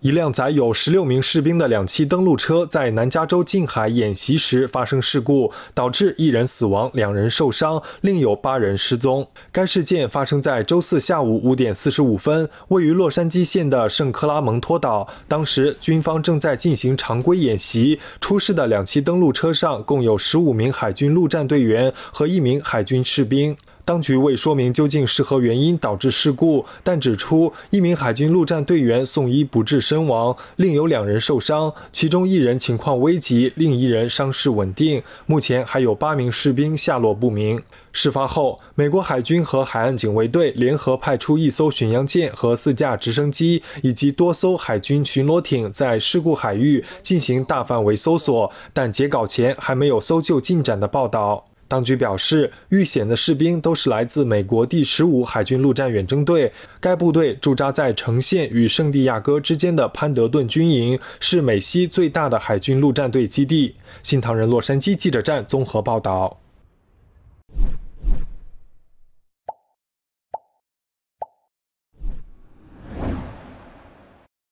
一辆载有十六名士兵的两栖登陆车在南加州近海演习时发生事故，导致一人死亡，两人受伤，另有八人失踪。该事件发生在周四下午五点四十五分，位于洛杉矶县的圣克拉蒙托岛。当时，军方正在进行常规演习。出事的两栖登陆车上共有十五名海军陆战队员和一名海军士兵。当局未说明究竟是何原因导致事故，但指出一名海军陆战队员送医不治身亡，另有两人受伤，其中一人情况危急，另一人伤势稳定。目前还有八名士兵下落不明。事发后，美国海军和海岸警卫队联合派出一艘巡洋舰和四架直升机，以及多艘海军巡逻艇，在事故海域进行大范围搜索，但截稿前还没有搜救进展的报道。当局表示，遇险的士兵都是来自美国第十五海军陆战远征队。该部队驻扎在呈县与圣地亚哥之间的潘德顿军营，是美西最大的海军陆战队基地。新唐人洛杉矶记者站综合报道。